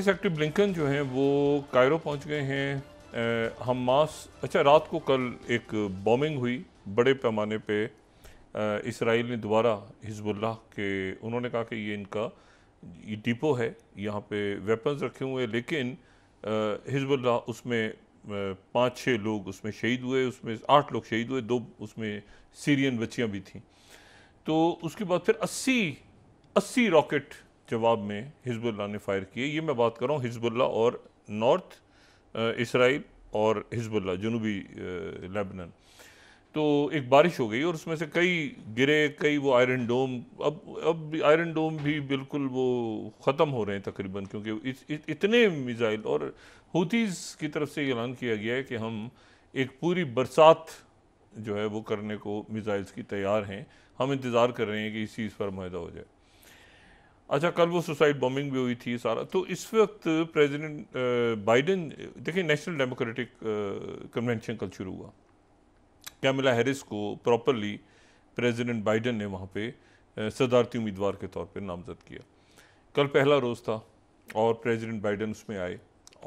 secretary Blinken जो हैं वो कायरो पहुंच गए हैं हमास अच्छा रात को कल एक बॉम्बिंग हुई बड़े पैमाने पे इसराइल ने दोबारा हिजबुल्लाह के उन्होंने कहा कि ये इनका ये डिपो है यहाँ पे वेपन्स रखे हुए हैं लेकिन हिजबुल्लाह उसमें पाँच छः लोग उसमें शहीद हुए उसमें आठ लोग शहीद हुए दो उसमें सीरियन बच्चियाँ भी थीं तो उसके बाद फिर अस्सी अस्सी रॉकेट जवाब में हिजबुल्ला ने फायर किए ये मैं बात कर रहा हूँ हिजबुल्ला और नॉर्थ इसराइल और हिजबुल्ला जनूबी लेबनन तो एक बारिश हो गई और उसमें से कई गिरे कई वो आयरन डोम अब अब आयरन डोम भी बिल्कुल वो ख़त्म हो रहे हैं तकरीबन क्योंकि इत, इत, इतने मिज़ाइल और हूतीज़ की तरफ से ऐलान किया गया है कि हम एक पूरी बरसात जो है वो करने को मिज़ाइल्स की तैयार हैं हम इंतज़ार कर रहे हैं कि इस चीज़ पर माहा हो जाए अच्छा कल वो सुसाइड बॉम्बिंग भी हुई थी सारा तो इस वक्त प्रेसिडेंट बाइडेन देखिए नेशनल डेमोक्रेटिक कन्वेंशन कल शुरू हुआ कैमिला हैरिस को प्रॉपरली प्रेसिडेंट बाइडेन ने वहाँ पे सदारती उम्मीदवार के तौर पे नामजद किया कल पहला रोज़ था और प्रेसिडेंट बाइडेन उसमें आए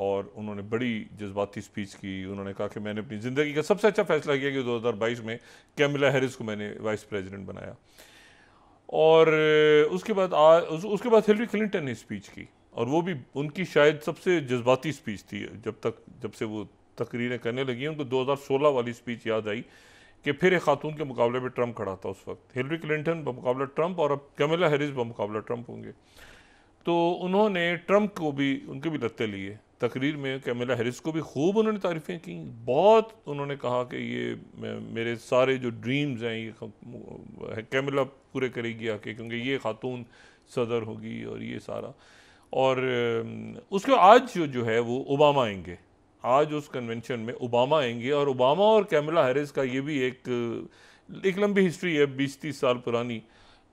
और उन्होंने बड़ी जज्बाती स्पीच की उन्होंने कहा कि मैंने अपनी ज़िंदगी का सबसे अच्छा फैसला किया कि दो में कैमिला हैरिस को मैंने वाइस प्रेजिडेंट बनाया और उसके बाद आ, उस, उसके बाद हिलरी क्लिंटन ने स्पीच की और वो भी उनकी शायद सबसे जज्बाती स्पीच थी जब तक जब से वो तकरीरें करने लगी उनको 2016 वाली स्पीच याद आई कि फिर एक खातून के मुकाबले में ट्रंप खड़ा था उस वक्त हिलरी क्लिंटन बमकाबला ट्रंप और अब कैमिला हैरिस बमकाबला ट्रंप होंगे तो उन्होंने ट्रंप को भी उनके भी लत्ते लिए तकरीर में कैमिला हैरिस को भी खूब उन्होंने तारीफ़ें की बहुत उन्होंने कहा कि ये मेरे सारे जो ड्रीम्स हैं ये कैमिला पूरे करेगी आके क्योंकि ये खातून सदर होगी और ये सारा और उसके आज जो जो है वो ओबामा आएंगे आज उस कन्वेंशन में ओबामा आएंगे और ओबामा और कैमिला हैरिस का ये भी एक एक लंबी हिस्ट्री है बीस तीस साल पुरानी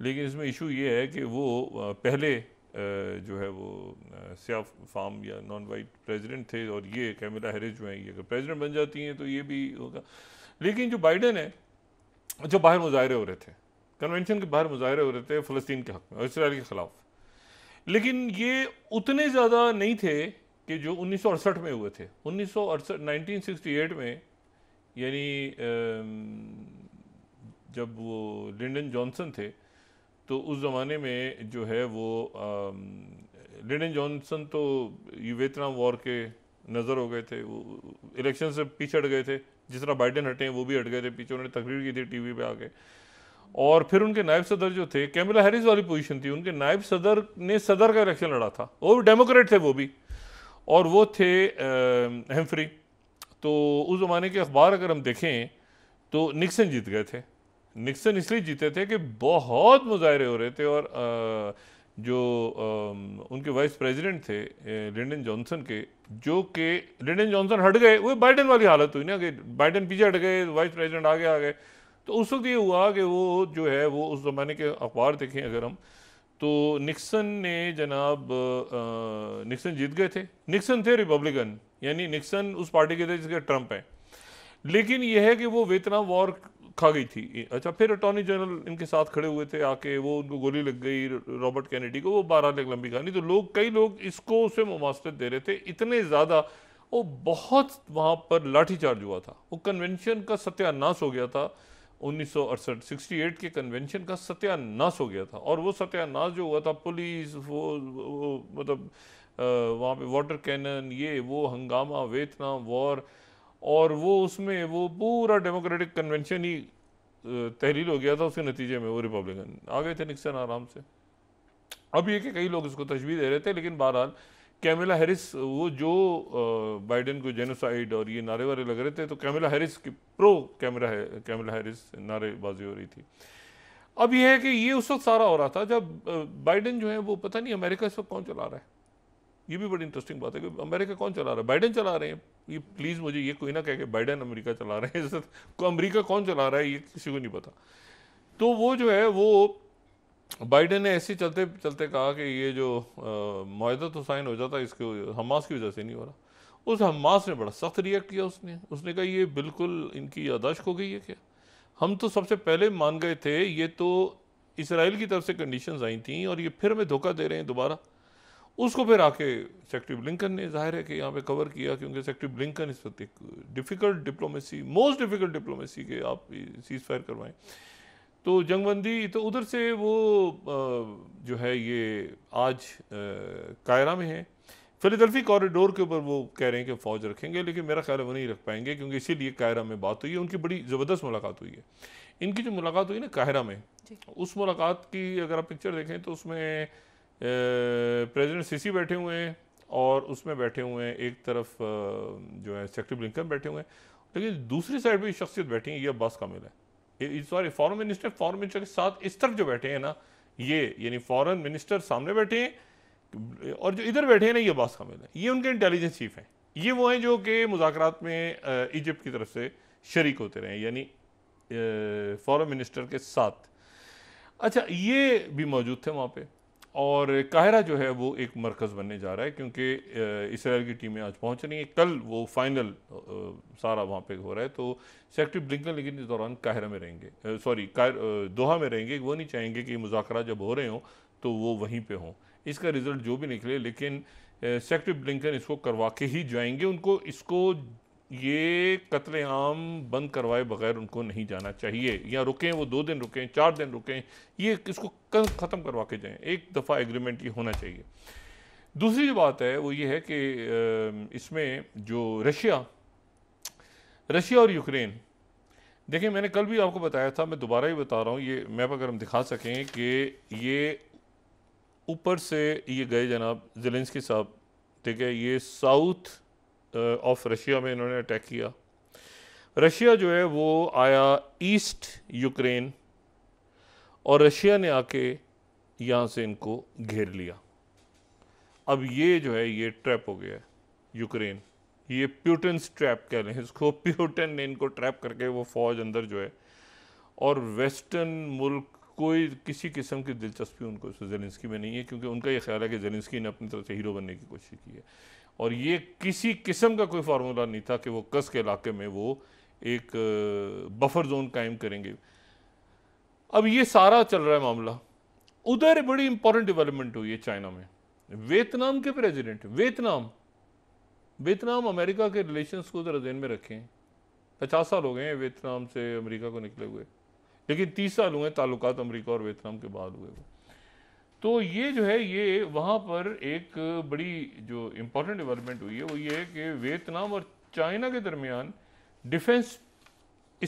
लेकिन इसमें इशू ये है कि वो पहले जो है वो सियाफ फार्म या नॉन वाइट प्रेसिडेंट थे और ये कैमिला हैरिस जो हैं ये अगर प्रेसिडेंट बन जाती हैं तो ये भी होगा लेकिन जो बाइडन है जो बाहर मुजाहरे हो रहे थे कन्वेंशन के बाहर मुजाहरे हो रहे थे फ़लस्तीन के हक में और इसराइल के ख़िलाफ़ लेकिन ये उतने ज़्यादा नहीं थे कि जो उन्नीस में हुए थे उन्नीस सौ में यानी जब वो लिंडन जॉनसन थे तो उस ज़माने में जो है वो लिडन जॉनसन तो वेतनाम वॉर के नज़र हो गए थे वो इलेक्शन से पीछे हट गए थे जिस तरह बाइडन हटे हैं वो भी हट गए थे पीछे उन्होंने तकरीर की थी टीवी पे आके और फिर उनके नायब सदर जो थे कैमला हैरिस वाली पोजीशन थी उनके नायब सदर ने सदर का इलेक्शन लड़ा था वो भी डेमोक्रेट थे वो भी और वो थे हेम्फ्री तो उस ज़माने के अखबार अगर हम देखें तो निक्सन जीत गए थे निक्सन इसलिए जीते थे कि बहुत मुजाहरे हो रहे थे और जो उनके वाइस प्रेसिडेंट थे लिंडन जॉनसन के जो कि लिंडन जॉनसन हट गए वो बाइडन वाली हालत हुई ना कि बाइडन पीछे हट गए वाइस प्रेसिडेंट आगे आ गए तो उस वक्त ये हुआ कि वो जो है वो उस ज़माने के अखबार देखें अगर हम तो निक्सन ने जनाब निक्सन जीत गए थे निक्सन थे रिपब्लिकन यानी निक्सन उस पार्टी के थे जिसके ट्रंप हैं लेकिन यह है कि वो वेतना वॉर खा गई थी अच्छा फिर अटॉर्नी जनरल इनके साथ खड़े हुए थे आके वो उनको गोली लग गई रॉबर्ट कैनेडी को वो बारह एक लंबी कहानी तो लोग कई लोग इसको उसे मुमासत दे रहे थे इतने ज़्यादा वो बहुत वहाँ पर लाठीचार्ज हुआ था वो कन्वेंशन का सत्यानाश हो गया था उन्नीस सौ अड़सठ सिक्सटी एट के कन्वेंशन का सत्यानाश हो गया था और वो सत्यानाश जो हुआ था पुलिस वो, वो मतलब वहाँ पे वाटर कैनन ये वो हंगामा वेतना वॉर और वो उसमें वो पूरा डेमोक्रेटिक कन्वेंशन ही तहरील हो गया था उसके नतीजे में वो रिपब्लिकन आ गए थे निक्सन आराम से अब ये कि कई लोग इसको तशबी दे रहे थे लेकिन बहरहाल कैमिला हैरिस वो जो बाइडन को जेनोसाइड और ये नारे वारे लग रहे थे तो कैमिला हैरिस की प्रो कैमरा है, कैमिला हैरिस नारेबाजी हो रही थी अब यह है कि ये उस वक्त सारा हो रहा था जब बाइडन जो है वो पता नहीं अमेरिका इस वक्त कौन चला रहा है ये भी बड़ी इंटरेस्टिंग बात है कि अमेरिका कौन चला रहा है बाइडन चला रहे हैं ये प्लीज़ मुझे ये कोई ना कह के बाइडन अमेरिका चला रहे हैं को तो अमेरिका कौन चला रहा है ये किसी को नहीं पता तो वो जो है वो बाइडन ने ऐसे चलते चलते कहा कि ये जो माहा तो साइन हो जाता है इसके हमास की वजह से नहीं हो रहा उस हमास ने बड़ा सख्त रिएक्ट किया उसने उसने कहा ये बिल्कुल इनकी यादाश्त हो गई है क्या हम तो सबसे पहले मान गए थे ये तो इसराइल की तरफ से कंडीशन आई थी और ये फिर हमें धोखा दे रहे हैं दोबारा उसको फिर आके सेक्रेटरी ब्लिंकन ने जाहिर है कि यहाँ पे कवर किया क्योंकि सेक्रेटरी ब्लिंकन इस वक्त एक difficult diplomacy most difficult diplomacy के आप सीज फायर करवाएं तो जंगबंदी तो उधर से वो जो है ये आज कायरा में है फिलदल्फी कॉरिडोर के ऊपर वो कह रहे हैं कि फ़ौज रखेंगे लेकिन मेरा ख्याल है वो नहीं रख पाएंगे क्योंकि इसीलिए कायरा में बात हुई है उनकी बड़ी ज़बरदस्त मुलाकात हुई है इनकी जो मुलाकात हुई ना कायरा में उस मुलाकात की अगर आप पिक्चर देखें तो उसमें प्रेसिडेंट सीसी बैठे हुए हैं और उसमें बैठे हुए हैं एक तरफ जो है सेक्रेटरी ब्लिंकन बैठे हुए हैं लेकिन दूसरी साइड भी शख्सियत बैठी है ये अब्बास कामिल है sorry foreign minister foreign minister के साथ इस तरफ जो बैठे हैं ना ये यानी फॉरन मिनिस्टर सामने बैठे हैं और जो इधर बैठे हैं ना ये अब्बास कामिल है ये उनके इंटेलिजेंस चीफ हैं ये वो हैं जो कि मुजात में इजिप्ट की तरफ से शरीक होते रहे यानी फॉरन मिनिस्टर के साथ अच्छा ये भी मौजूद थे वहाँ पर और काहरा जो है वो एक मरकज़ बनने जा रहा है क्योंकि इसराइल की टीमें आज पहुंच रही हैं कल वो फाइनल सारा वहाँ पे हो रहा है तो सेक्रेटरी ब्लिंकन लेकिन इस दौरान काहरा में रहेंगे सॉरी दोहा में रहेंगे वो नहीं चाहेंगे कि मुजाकर जब हो रहे हों तो वो वहीं पर हों इसका रिज़ल्ट जो भी निकले लेकिन सेक्रेटरी ब्लिंकन इसको करवा के ही जाएंगे उनको इसको ये कत्लेआम बंद करवाए बगैर उनको नहीं जाना चाहिए या रुकें वो दो दिन रुकें चार दिन रुकें ये इसको ख़त्म करवा के जाएँ एक दफ़ा एग्रीमेंट ये होना चाहिए दूसरी जो बात है वो ये है कि इसमें जो रशिया रशिया और यूक्रेन देखिए मैंने कल भी आपको बताया था मैं दोबारा ही बता रहा हूँ ये मैप अगर हम दिखा सकें कि ये ऊपर से ये गए जनाब जिलेंसकी साहब ठीक है ये साउथ ऑफ रशिया में इन्होंने अटैक किया रशिया जो है वो आया ईस्ट यूक्रेन और रशिया ने आके यहाँ से इनको घेर लिया अब ये जो है ये ट्रैप हो गया है यूक्रेन ये प्यूटन ट्रैप कह रहे हैं इसको प्यूटन ने इनको ट्रैप करके वो फौज अंदर जो है और वेस्टर्न मुल्क कोई किसी किस्म की दिलचस्पी उनको जेलेंसकी में नहीं है क्योंकि उनका ये ख्याल है कि जेलेंसकी ने अपनी तरफ से हीरो बनने की कोशिश की है और ये किसी किस्म का कोई फार्मूला नहीं था कि वो कस के इलाके में वो एक बफर जोन कायम करेंगे अब ये सारा चल रहा है मामला उधर बड़ी इंपॉर्टेंट डेवलपमेंट हुई है चाइना में वियतनाम के प्रेसिडेंट वियतनाम वियतनाम अमेरिका के रिलेशंस को ज़रा देन में रखें पचास साल हो गए हैं वियतनाम से अमेरिका को निकले हुए लेकिन तीस साल हुए हैं ताल्लुकात अमेरिका और वियतनाम के बाद हुए हुए तो ये जो है ये वहाँ पर एक बड़ी जो इम्पोर्टेंट डेवलपमेंट हुई है वो ये है कि वियतनाम और चाइना के दरमियान डिफेंस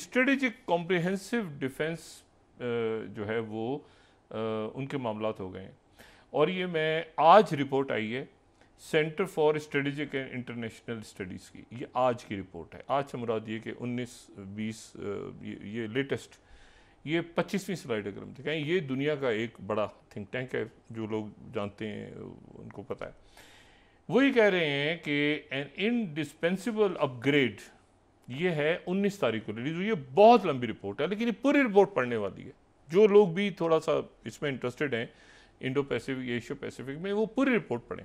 स्ट्रेटेजिक कॉम्प्रिहेंसिव डिफेंस जो है वो उनके मामला हो गए हैं और ये मैं आज रिपोर्ट आई है Center for Strategic and International Studies की ये आज की रिपोर्ट है आज से मुराद ये कि 19 20 ये, ये लेटेस्ट ये पच्चीसवीं स्लाइड अगर हम दिखाएं ये दुनिया का एक बड़ा थिंक टैंक है जो लोग जानते हैं उनको पता है वो ये कह रहे हैं कि एन इनडिस्पेंसिबल अपग्रेड ये है 19 तारीख को रिलीज हुई ये बहुत लंबी रिपोर्ट है लेकिन ये पूरी रिपोर्ट पढ़ने वाली है जो लोग भी थोड़ा सा इसमें इंटरेस्टेड हैं इंडो पैसिफिक एशियो पैसिफिक में वो पूरी रिपोर्ट पढ़ें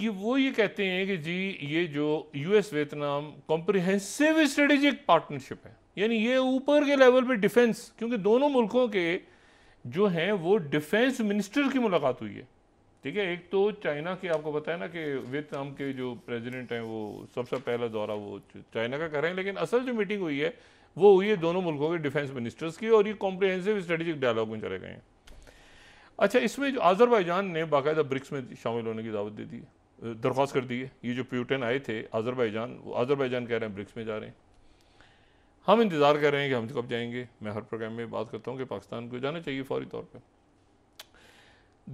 ये वो ये कहते हैं कि जी ये जो US Vietnam comprehensive strategic partnership है यानी ये ऊपर के लेवल पे डिफेंस क्योंकि दोनों मुल्कों के जो हैं वो डिफेंस मिनिस्टर की मुलाकात हुई है ठीक है एक तो चाइना के आपको बताया ना कि वियतनाम के जो प्रेसिडेंट हैं वो सबसे पहला दौरा वो चाइना का कर रहे हैं लेकिन असल जो मीटिंग हुई है वो हुई है दोनों मुल्कों के डिफेंस मिनिस्टर्स की और ये कॉम्प्रिहेंसिव स्ट्रेटेजिक डायलॉग में चले गए हैं अच्छा इसमें जो आज़रबाईजान ने बाकायदा ब्रिक्स में शामिल होने की दावत दे दी दरख्वास्त कर दी है ये जो प्यूटन आए थे आज़रबाईजान वो आज़रबाईजान कह रहे हैं ब्रिक्स में जा रहे हैं हम इंतज़ार कर रहे हैं कि हम कब जाएंगे मैं हर प्रोग्राम में बात करता हूँ कि पाकिस्तान को जाना चाहिए फौरी तौर पर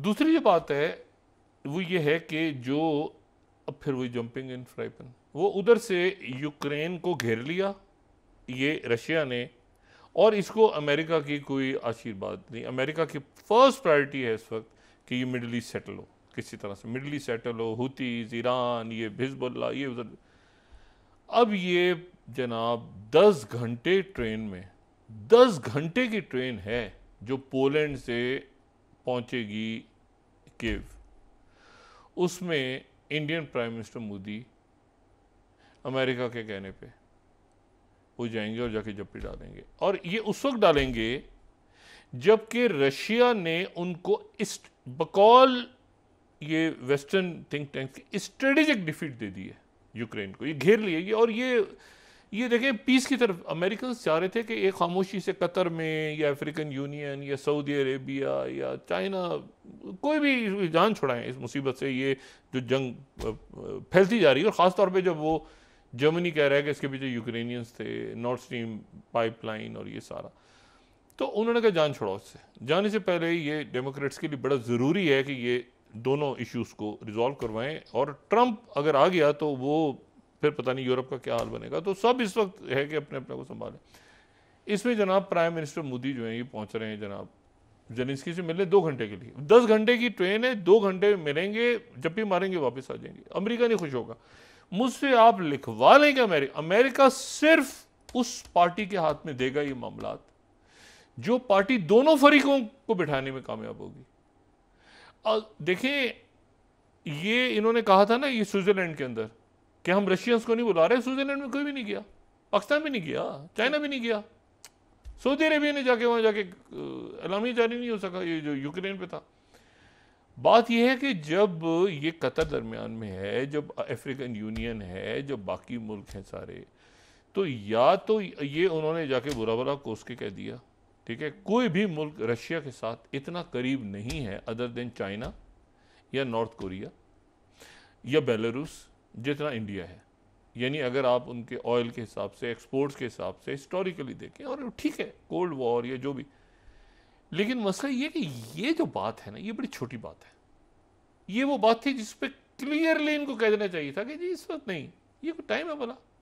दूसरी जो बात है वो ये है कि जो अब फिर वही जंपिंग इन फ्राइपन वो उधर से यूक्रेन को घेर लिया ये रशिया ने और इसको अमेरिका की कोई आशीर्वाद नहीं अमेरिका की फर्स्ट प्रायोरिटी है इस वक्त कि ये मिडल ईस्ट सेटल हो किसी तरह से मिडल ईस्ट सेटल हो हुतीज ईरान ये हिजबुल्ला ये उधर अब ये जनाब दस घंटे ट्रेन में दस घंटे की ट्रेन है जो पोलैंड से पहुंचेगी केव उसमें Indian prime minister Modi America के कहने पे वो जाएंगे और जाके जप्पी डालेंगे और ये उस वक्त डालेंगे जबकि रशिया ने उनको इस बकौल ये वेस्टर्न थिंक टैंक की स्ट्रेटेजिक डिफीट दे दी है यूक्रेन को ये घेर लिएगी और ये ये देखें पीस की तरफ अमेरिकन चाह रहे थे कि एक खामोशी से कतर में या अफ्रीकन यूनियन या सऊदी अरेबिया या चाइना कोई भी जान छुड़ाएं इस मुसीबत से ये जो जंग फैलती जा रही है और ख़ासतौर पर जब वो जर्मनी कह रहा है कि इसके पीछे यूक्रेनियंस थे नॉर्थ स्ट्रीम पाइपलाइन और ये सारा तो उन्होंने कहा जान छुड़ाओ उससे जाने से पहले ये डेमोक्रेट्स के लिए बड़ा ज़रूरी है कि ये दोनों इश्यूज़ को रिजॉल्व करवाएं और ट्रंप अगर आ गया तो वो फिर पता नहीं यूरोप का क्या हाल बनेगा तो सब इस वक्त है कि अपने अपने को संभालें इसमें जनाब प्राइम मिनिस्टर मोदी जो है ये पहुंच रहे हैं जनाब जनिस्की से मिलने दो घंटे के लिए दस घंटे की ट्रेन है दो घंटे मिलेंगे जब भी मारेंगे वापस आ जाएंगे अमेरिका नहीं खुश होगा मुझसे आप लिखवा लेंगे अमेरिका अमेरिका सिर्फ उस पार्टी के हाथ में देगा ये मामला जो पार्टी दोनों फरीकों को बिठाने में कामयाब होगी देखें देखिए ये इन्होंने कहा था ना ये स्विट्जरलैंड के अंदर कि हम रशियंस को नहीं बुला रहे स्विट्जरलैंड में कोई भी नहीं गया पाकिस्तान भी नहीं गया चाइना भी नहीं गया सऊदी अरेबिया ने जाके वहाँ जाके अलामी जारी नहीं हो सका ये जो यूक्रेन पे था बात यह है कि जब ये कतर दरमियान में है जब अफ्रीकन यूनियन है जब बाकी मुल्क हैं सारे तो या तो ये उन्होंने जाके बुरा बुरा कोस के कह दिया ठीक है कोई भी मुल्क रशिया के साथ इतना करीब नहीं है अदर देन चाइना या नॉर्थ कोरिया या बेलारूस जितना इंडिया है यानी अगर आप उनके ऑयल के हिसाब से एक्सपोर्ट्स के हिसाब से हिस्टोरिकली देखें और ठीक है कोल्ड वॉर या जो भी लेकिन मसला ये कि ये जो बात है ना ये बड़ी छोटी बात है ये वो बात थी जिस पर क्लियरली इनको कह देना चाहिए था कि जी इस वक्त नहीं ये कोई टाइम है भला